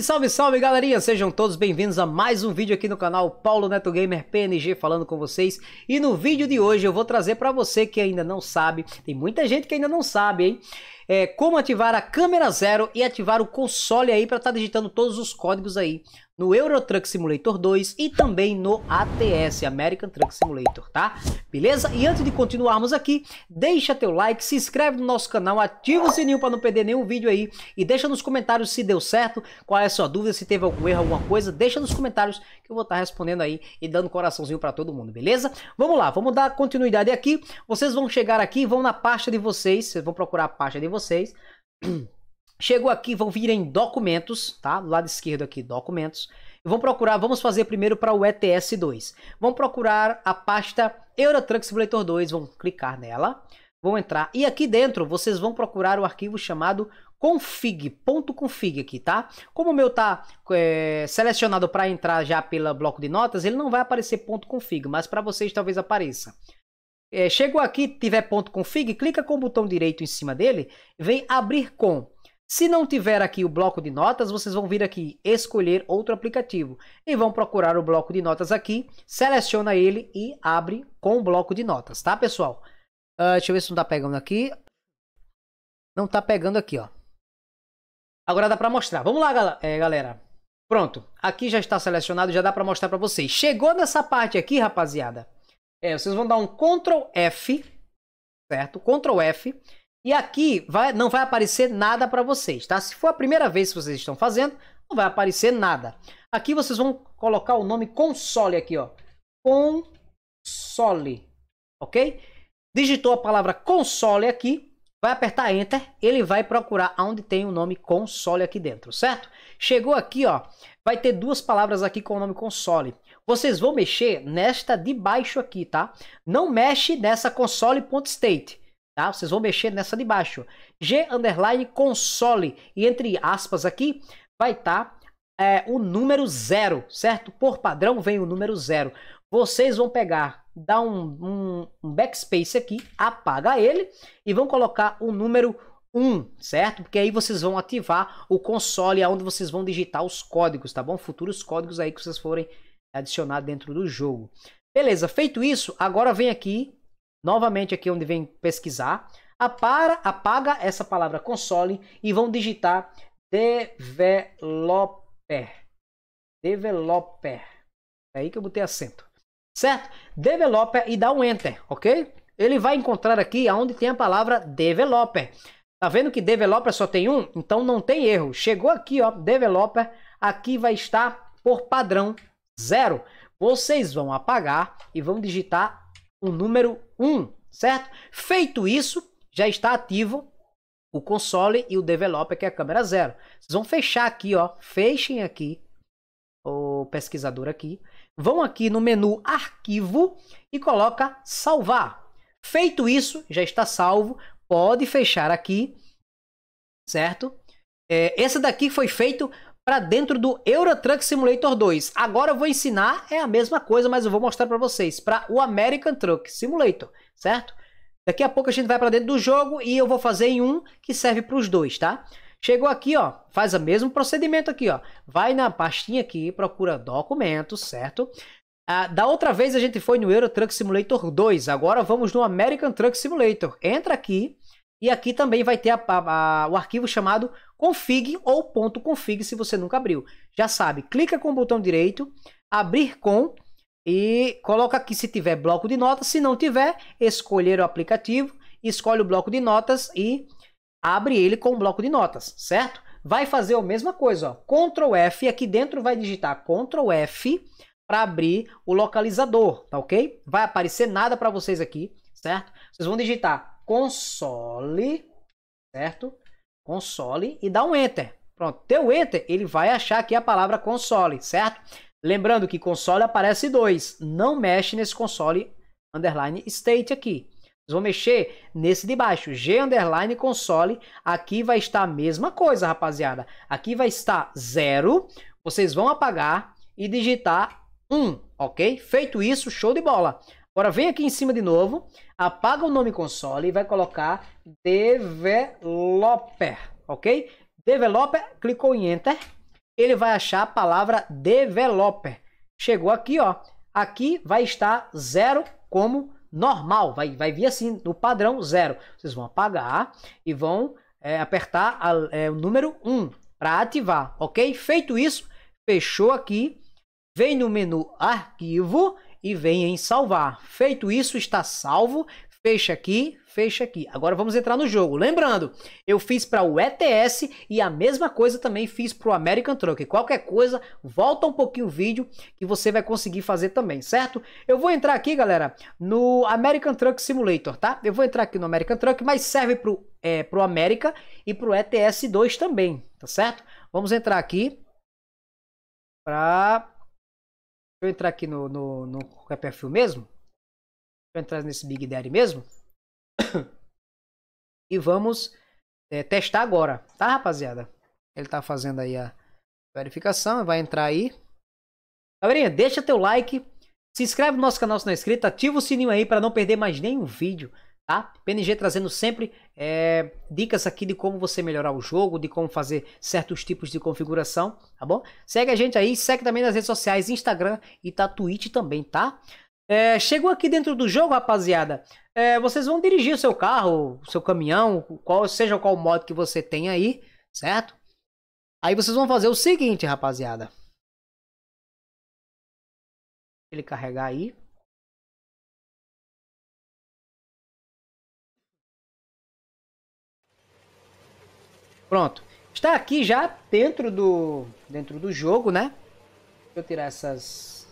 E salve, salve galerinha, sejam todos bem-vindos a mais um vídeo aqui no canal Paulo Neto Gamer PNG falando com vocês. E no vídeo de hoje eu vou trazer para você que ainda não sabe, tem muita gente que ainda não sabe, hein? é, como ativar a câmera zero e ativar o console aí para estar tá digitando todos os códigos aí no Euro Truck Simulator 2 e também no ATS, American Truck Simulator, tá? Beleza? E antes de continuarmos aqui, deixa teu like, se inscreve no nosso canal, ativa o sininho para não perder nenhum vídeo aí e deixa nos comentários se deu certo, qual é a sua dúvida, se teve algum erro, alguma coisa, deixa nos comentários que eu vou estar tá respondendo aí e dando coraçãozinho para todo mundo, beleza? Vamos lá, vamos dar continuidade aqui, vocês vão chegar aqui, vão na pasta de vocês, vocês vão procurar a pasta de vocês, vocês. Chegou aqui, vão vir em documentos, tá? Do lado esquerdo aqui, documentos. Vou vão procurar, vamos fazer primeiro para o ETS2. Vamos procurar a pasta Eurotruck Simulator 2, vamos clicar nela. Vão entrar. E aqui dentro, vocês vão procurar o arquivo chamado config.config aqui, tá? Como o meu tá é, selecionado para entrar já pelo bloco de notas, ele não vai aparecer ponto .config, mas para vocês talvez apareça. É, chegou aqui, tiver ponto config, clica com o botão direito em cima dele, vem abrir com. Se não tiver aqui o bloco de notas, vocês vão vir aqui escolher outro aplicativo e vão procurar o bloco de notas aqui, seleciona ele e abre com o bloco de notas, tá pessoal? Uh, deixa eu ver se não tá pegando aqui. Não tá pegando aqui, ó. Agora dá para mostrar. Vamos lá, gal é, galera. Pronto, aqui já está selecionado, já dá para mostrar para vocês. Chegou nessa parte aqui, rapaziada. É, vocês vão dar um Ctrl F, certo? Ctrl F. E aqui vai, não vai aparecer nada para vocês, tá? Se for a primeira vez que vocês estão fazendo, não vai aparecer nada. Aqui vocês vão colocar o nome console aqui, ó. Console, ok? Digitou a palavra console aqui, vai apertar Enter, ele vai procurar onde tem o nome console aqui dentro, certo? Chegou aqui, ó, vai ter duas palavras aqui com o nome console vocês vão mexer nesta de baixo aqui, tá? Não mexe nessa console.state, tá? Vocês vão mexer nessa de baixo. G underline console e entre aspas aqui vai estar tá, é, o número zero, certo? Por padrão vem o número zero. Vocês vão pegar, dar um, um, um backspace aqui, apaga ele e vão colocar o número 1, um, certo? Porque aí vocês vão ativar o console onde vocês vão digitar os códigos, tá bom? Futuros códigos aí que vocês forem adicionar dentro do jogo. Beleza, feito isso, agora vem aqui, novamente aqui onde vem pesquisar, apara, apaga essa palavra console e vão digitar developer. Developer. É aí que eu botei acento. Certo? Developer e dá um enter, ok? Ele vai encontrar aqui aonde tem a palavra developer. Tá vendo que developer só tem um? Então não tem erro. Chegou aqui, ó, developer, aqui vai estar por padrão zero, vocês vão apagar e vão digitar o número 1, certo? Feito isso, já está ativo o console e o developer, que é a câmera zero. Vocês vão fechar aqui, ó. Fechem aqui, o pesquisador aqui. Vão aqui no menu arquivo e coloca salvar. Feito isso, já está salvo. Pode fechar aqui, certo? É, esse daqui foi feito para dentro do Euro Truck Simulator 2. Agora eu vou ensinar, é a mesma coisa, mas eu vou mostrar para vocês, para o American Truck Simulator, certo? Daqui a pouco a gente vai para dentro do jogo e eu vou fazer em um que serve para os dois, tá? Chegou aqui, ó, faz o mesmo procedimento aqui, ó. Vai na pastinha aqui, procura documentos, certo? Ah, da outra vez a gente foi no Euro Truck Simulator 2, agora vamos no American Truck Simulator. Entra aqui, e aqui também vai ter a, a, a, o arquivo chamado config ou ponto .config se você nunca abriu. Já sabe, clica com o botão direito, abrir com e coloca aqui se tiver bloco de notas, se não tiver, escolher o aplicativo, escolhe o bloco de notas e abre ele com o bloco de notas, certo? Vai fazer a mesma coisa, ó. Ctrl F, aqui dentro vai digitar Ctrl F para abrir o localizador, tá ok? Vai aparecer nada para vocês aqui, certo? Vocês vão digitar console, certo? Console e dá um enter. Pronto, teu enter, ele vai achar aqui a palavra console, certo? Lembrando que console aparece dois. Não mexe nesse console underline state aqui. Vocês vão mexer nesse de baixo, G underline console. Aqui vai estar a mesma coisa, rapaziada. Aqui vai estar zero. Vocês vão apagar e digitar 1, um, ok? Feito isso, show de bola. Agora vem aqui em cima de novo, apaga o nome console e vai colocar developer, ok? Developer, clicou em enter, ele vai achar a palavra developer. Chegou aqui, ó. Aqui vai estar zero como normal, vai, vai vir assim, no padrão zero. Vocês vão apagar e vão é, apertar a, é, o número 1 para ativar, ok? Feito isso, fechou aqui, vem no menu arquivo e vem em salvar. Feito isso, está salvo. Fecha aqui, fecha aqui. Agora vamos entrar no jogo. Lembrando, eu fiz para o ETS e a mesma coisa também fiz para o American Truck. Qualquer coisa, volta um pouquinho o vídeo que você vai conseguir fazer também, certo? Eu vou entrar aqui, galera, no American Truck Simulator, tá? Eu vou entrar aqui no American Truck, mas serve para o é, pro América e para o ETS 2 também, tá certo? Vamos entrar aqui para eu entrar aqui no, no, no perfil mesmo, eu entrar nesse Big Daddy mesmo, e vamos é, testar agora, tá, rapaziada? Ele tá fazendo aí a verificação, vai entrar aí. Galerinha, deixa teu like, se inscreve no nosso canal se não é inscrito, ativa o sininho aí para não perder mais nenhum vídeo. Tá? PNG trazendo sempre é, dicas aqui de como você melhorar o jogo, de como fazer certos tipos de configuração, tá bom? Segue a gente aí, segue também nas redes sociais, Instagram e tá Twitch também, tá? É, chegou aqui dentro do jogo, rapaziada. É, vocês vão dirigir o seu carro, o seu caminhão, qual seja qual modo que você tem aí, certo? Aí vocês vão fazer o seguinte, rapaziada. Ele carregar aí. Pronto. Está aqui já dentro do, dentro do jogo, né? Deixa eu tirar essas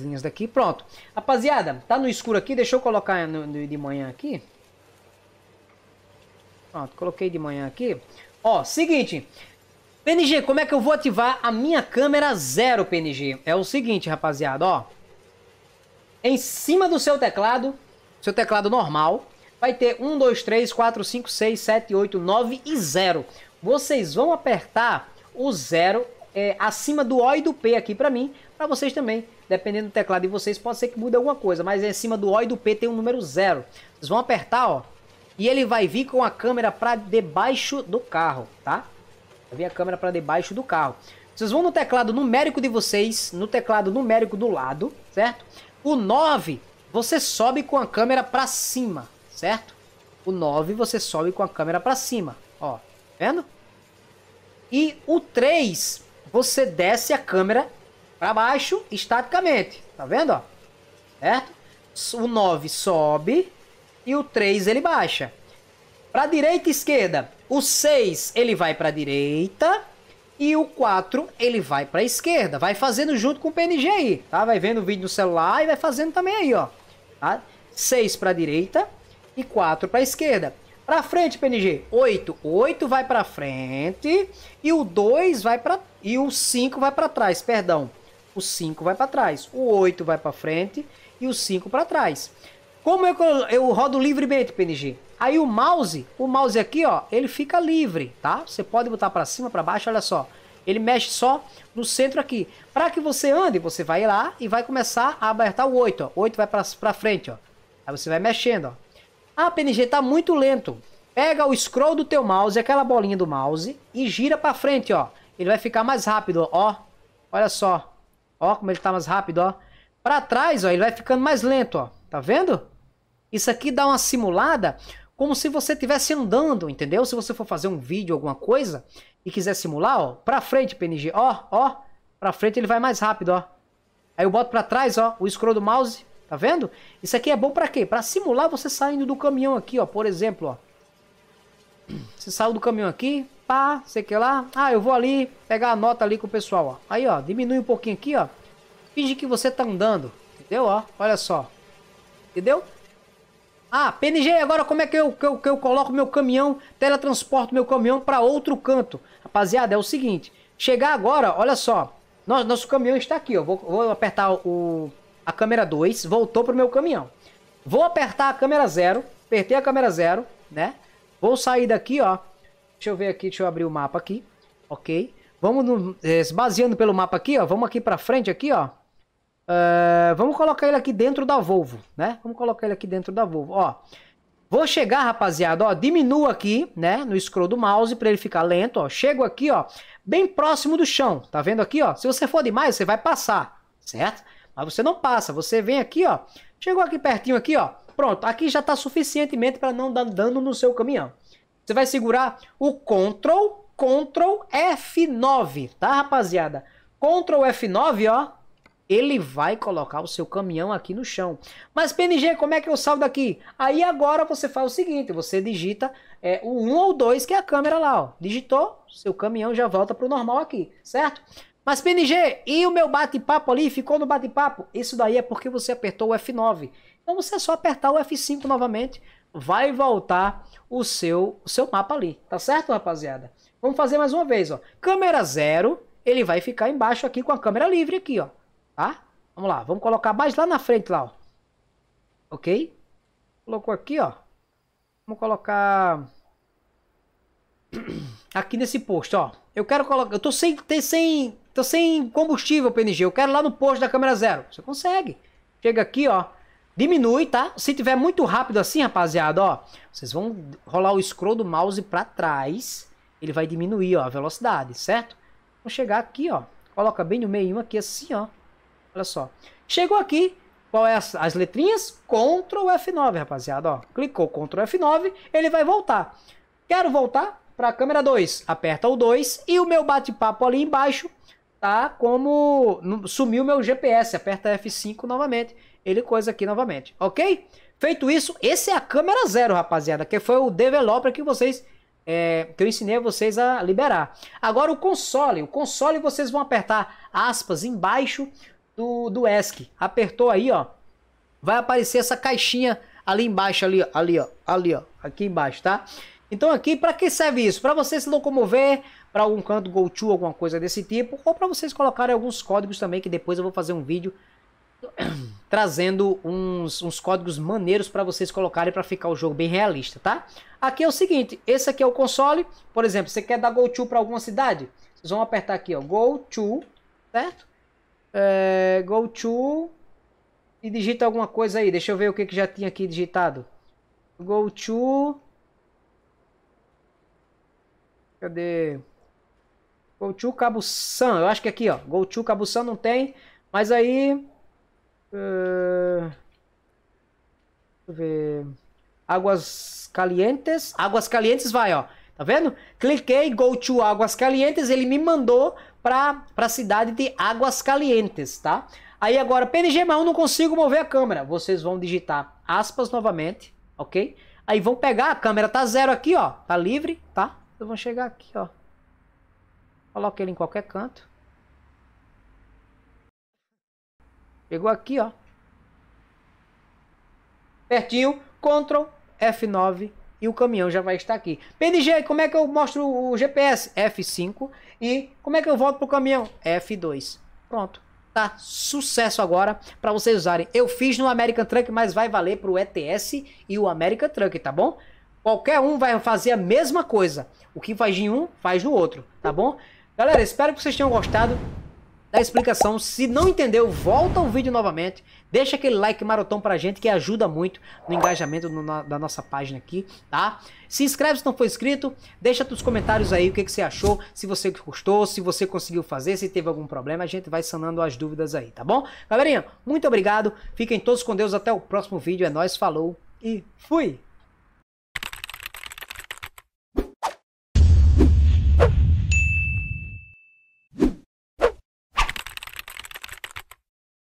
linhas daqui. Pronto. Rapaziada, tá no escuro aqui. Deixa eu colocar no, no, de manhã aqui. Pronto, coloquei de manhã aqui. Ó, seguinte. PNG, como é que eu vou ativar a minha câmera zero, PNG? É o seguinte, rapaziada, ó. Em cima do seu teclado, seu teclado normal, vai ter 1, 2, 3, 4, 5, 6, 7, 8, 9 e 0. Vocês vão apertar o 0 é, acima do O e do P aqui para mim, para vocês também. Dependendo do teclado de vocês, pode ser que mude alguma coisa, mas é acima do O e do P tem um número 0. Vocês vão apertar, ó, e ele vai vir com a câmera para debaixo do carro, tá? Vai vir a câmera para debaixo do carro. Vocês vão no teclado numérico de vocês, no teclado numérico do lado, certo? O 9, você sobe com a câmera para cima, certo? O 9 você sobe com a câmera para cima, ó, tá vendo? E o 3 você desce a câmera para baixo estaticamente, tá vendo, ó? Certo? O 9 sobe e o 3 ele baixa. Para direita e esquerda, o 6 ele vai para direita e o 4 ele vai para esquerda. Vai fazendo junto com o PNG aí, tá? Vai vendo o vídeo no celular e vai fazendo também aí, ó. Tá? 6 para direita, e 4 para a esquerda. Para frente, PNG, 8. 8 vai para frente e o 2 vai para e o 5 vai para trás, perdão. O 5 vai para trás, o 8 vai para frente e o 5 para trás. Como eu, eu rodo livremente, PNG? Aí o mouse, o mouse aqui, ó, ele fica livre, tá? Você pode botar para cima, para baixo, olha só. Ele mexe só no centro aqui. Para que você ande, você vai lá e vai começar a apertar o 8, ó. 8 vai para frente, ó. Aí você vai mexendo, ó. Ah, PNG, tá muito lento. Pega o scroll do teu mouse, aquela bolinha do mouse, e gira pra frente, ó. Ele vai ficar mais rápido, ó. Olha só. Ó como ele tá mais rápido, ó. Pra trás, ó, ele vai ficando mais lento, ó. Tá vendo? Isso aqui dá uma simulada como se você estivesse andando, entendeu? Se você for fazer um vídeo, alguma coisa, e quiser simular, ó, pra frente, PNG, ó, ó, pra frente ele vai mais rápido, ó. Aí eu boto pra trás, ó, o scroll do mouse, Tá vendo? Isso aqui é bom para quê? Para simular você saindo do caminhão aqui, ó, por exemplo, ó. Você saiu do caminhão aqui, pá, sei que lá. Ah, eu vou ali pegar a nota ali com o pessoal, ó. Aí, ó, diminui um pouquinho aqui, ó. Finge que você tá andando, entendeu, ó? Olha só. Entendeu? Ah, PNG, agora como é que eu, que eu, que eu coloco meu caminhão, teletransporto meu caminhão para outro canto? Rapaziada, é o seguinte. Chegar agora, olha só. Nosso, nosso caminhão está aqui, ó. Vou, vou apertar o a câmera 2 voltou pro meu caminhão. Vou apertar a câmera 0, apertei a câmera 0, né? Vou sair daqui, ó. Deixa eu ver aqui, deixa eu abrir o mapa aqui. Ok. Vamos, no, eh, baseando pelo mapa aqui, ó. Vamos aqui pra frente aqui, ó. Uh, vamos colocar ele aqui dentro da Volvo, né? Vamos colocar ele aqui dentro da Volvo, ó. Vou chegar, rapaziada, ó, diminuo aqui, né, no scroll do mouse para ele ficar lento, ó. Chego aqui, ó, bem próximo do chão, tá vendo aqui, ó? Se você for demais, você vai passar, certo? Mas você não passa, você vem aqui, ó. Chegou aqui pertinho aqui, ó. Pronto, aqui já está suficientemente para não dar dano no seu caminhão. Você vai segurar o Ctrl, Ctrl F9, tá, rapaziada? Ctrl F9, ó. Ele vai colocar o seu caminhão aqui no chão. Mas PNG, como é que eu salvo daqui? Aí agora você faz o seguinte, você digita é, o 1 ou 2, que é a câmera lá, ó. Digitou, seu caminhão já volta para o normal aqui, certo? Mas PNG, e o meu bate-papo ali ficou no bate-papo? Isso daí é porque você apertou o F9. Então você é só apertar o F5 novamente, vai voltar o seu, o seu mapa ali, tá certo, rapaziada? Vamos fazer mais uma vez, ó. Câmera zero, ele vai ficar embaixo aqui com a câmera livre aqui, ó. Tá? Vamos lá, vamos colocar mais lá na frente lá, ó. Ok? Colocou aqui, ó. Vamos colocar... aqui nesse posto, ó. Eu quero colocar. Eu tô sem, ter, sem, tô sem combustível PNG. Eu quero lá no posto da câmera zero. Você consegue. Chega aqui, ó. Diminui, tá? Se tiver muito rápido assim, rapaziada, ó. Vocês vão rolar o scroll do mouse pra trás. Ele vai diminuir, ó, a velocidade, certo? Vou chegar aqui, ó. Coloca bem no meio aqui, assim, ó. Olha só. Chegou aqui. Qual é as, as letrinhas? Ctrl F9, rapaziada, ó. Clicou Ctrl F9, ele vai voltar. Quero voltar? para a câmera 2, aperta o 2 e o meu bate-papo ali embaixo tá como sumiu meu GPS, aperta F5 novamente, ele coisa aqui novamente, ok? Feito isso, esse é a câmera zero, rapaziada, que foi o developer que vocês é, que eu ensinei vocês a liberar. Agora o console, o console vocês vão apertar aspas embaixo do, do ESC. Apertou aí, ó, vai aparecer essa caixinha ali embaixo, ali, ali, ó, ali, ó, aqui embaixo, tá? Então aqui, para que serve isso? Para você se locomover para algum canto GoTo, alguma coisa desse tipo, ou para vocês colocarem alguns códigos também, que depois eu vou fazer um vídeo trazendo uns, uns códigos maneiros para vocês colocarem para ficar o jogo bem realista, tá? Aqui é o seguinte, esse aqui é o console, por exemplo, você quer dar GoTo para alguma cidade? Vocês vão apertar aqui, ó, GoTo, certo? É, GoTo e digita alguma coisa aí, deixa eu ver o que, que já tinha aqui digitado. GoTo Cadê? Go to Cabuçan. Eu acho que é aqui, ó. Go to Cabuçan não tem. Mas aí... Uh, deixa eu ver... Águas Calientes. Águas Calientes vai, ó. Tá vendo? Cliquei, go to Águas Calientes. Ele me mandou pra, pra cidade de Águas Calientes, tá? Aí agora, PNG, mas eu não consigo mover a câmera. Vocês vão digitar aspas novamente, ok? Aí vão pegar, a câmera tá zero aqui, ó. Tá livre, tá? Eu vou chegar aqui, ó. Coloco ele em qualquer canto. Pegou aqui, ó. Pertinho. Ctrl F9 e o caminhão já vai estar aqui. PNG, como é que eu mostro o GPS? F5. E como é que eu volto pro caminhão? F2. Pronto. Tá sucesso agora para vocês usarem. Eu fiz no American Truck, mas vai valer pro ETS e o American Truck, tá bom? Qualquer um vai fazer a mesma coisa. O que faz em um, faz no outro, tá bom? Galera, espero que vocês tenham gostado da explicação. Se não entendeu, volta o vídeo novamente. Deixa aquele like marotão pra gente que ajuda muito no engajamento no, na, da nossa página aqui, tá? Se inscreve se não for inscrito. Deixa nos comentários aí o que, que você achou, se você gostou, se você conseguiu fazer, se teve algum problema. A gente vai sanando as dúvidas aí, tá bom? Galerinha, muito obrigado. Fiquem todos com Deus. Até o próximo vídeo. É nóis, falou e fui!